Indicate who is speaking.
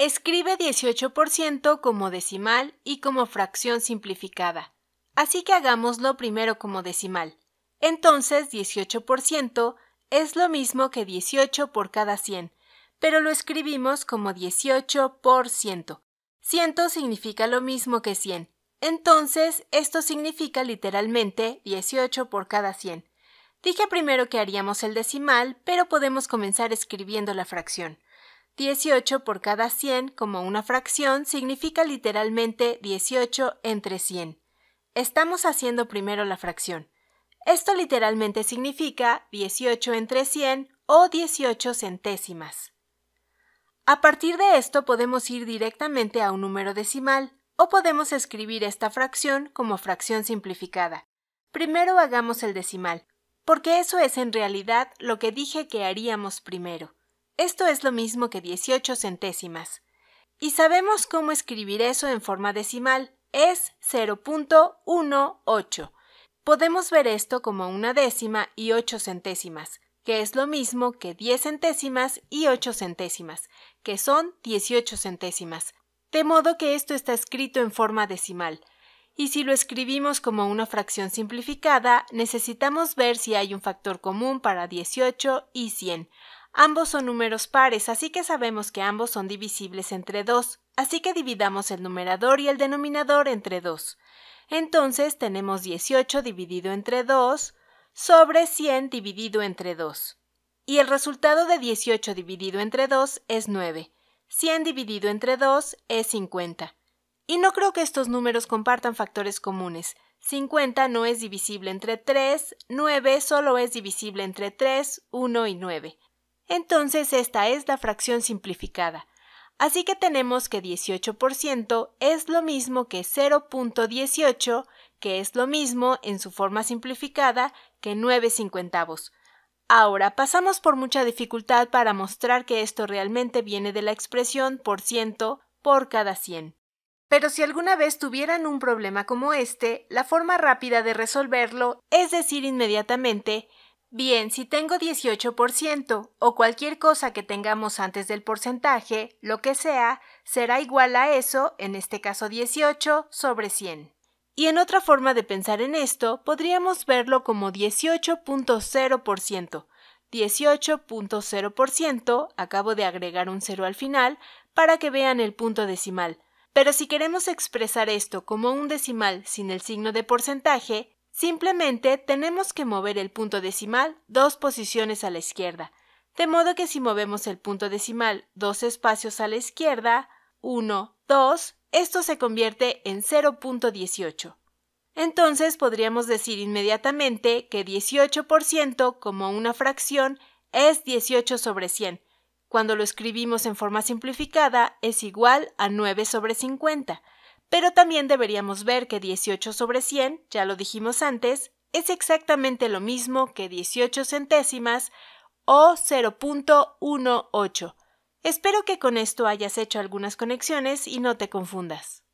Speaker 1: Escribe 18% como decimal y como fracción simplificada. Así que hagámoslo primero como decimal. Entonces 18% es lo mismo que 18 por cada 100, pero lo escribimos como 18 por ciento. 100 significa lo mismo que 100. Entonces, esto significa literalmente 18 por cada 100. Dije primero que haríamos el decimal, pero podemos comenzar escribiendo la fracción. 18 por cada 100 como una fracción significa literalmente 18 entre 100. Estamos haciendo primero la fracción. Esto literalmente significa 18 entre 100 o 18 centésimas. A partir de esto podemos ir directamente a un número decimal o podemos escribir esta fracción como fracción simplificada. Primero hagamos el decimal, porque eso es en realidad lo que dije que haríamos primero. Esto es lo mismo que 18 centésimas. Y sabemos cómo escribir eso en forma decimal. Es 0.18. Podemos ver esto como una décima y 8 centésimas, que es lo mismo que 10 centésimas y 8 centésimas, que son 18 centésimas. De modo que esto está escrito en forma decimal. Y si lo escribimos como una fracción simplificada, necesitamos ver si hay un factor común para 18 y 100. Ambos son números pares, así que sabemos que ambos son divisibles entre 2, así que dividamos el numerador y el denominador entre 2. Entonces tenemos 18 dividido entre 2 sobre 100 dividido entre 2. Y el resultado de 18 dividido entre 2 es 9. 100 dividido entre 2 es 50. Y no creo que estos números compartan factores comunes. 50 no es divisible entre 3, 9 solo es divisible entre 3, 1 y 9. Entonces esta es la fracción simplificada. Así que tenemos que 18% es lo mismo que 0.18, que es lo mismo en su forma simplificada que 9 cincuentavos. Ahora pasamos por mucha dificultad para mostrar que esto realmente viene de la expresión por ciento por cada 100. Pero si alguna vez tuvieran un problema como este, la forma rápida de resolverlo, es decir, inmediatamente, Bien, si tengo 18% o cualquier cosa que tengamos antes del porcentaje, lo que sea, será igual a eso, en este caso 18, sobre 100. Y en otra forma de pensar en esto, podríamos verlo como 18.0%. 18.0%, acabo de agregar un cero al final, para que vean el punto decimal. Pero si queremos expresar esto como un decimal sin el signo de porcentaje, Simplemente tenemos que mover el punto decimal dos posiciones a la izquierda, de modo que si movemos el punto decimal dos espacios a la izquierda, 1, 2, esto se convierte en 0.18. Entonces podríamos decir inmediatamente que 18% como una fracción es 18 sobre 100. Cuando lo escribimos en forma simplificada es igual a 9 sobre 50 pero también deberíamos ver que 18 sobre 100, ya lo dijimos antes, es exactamente lo mismo que 18 centésimas o 0.18. Espero que con esto hayas hecho algunas conexiones y no te confundas.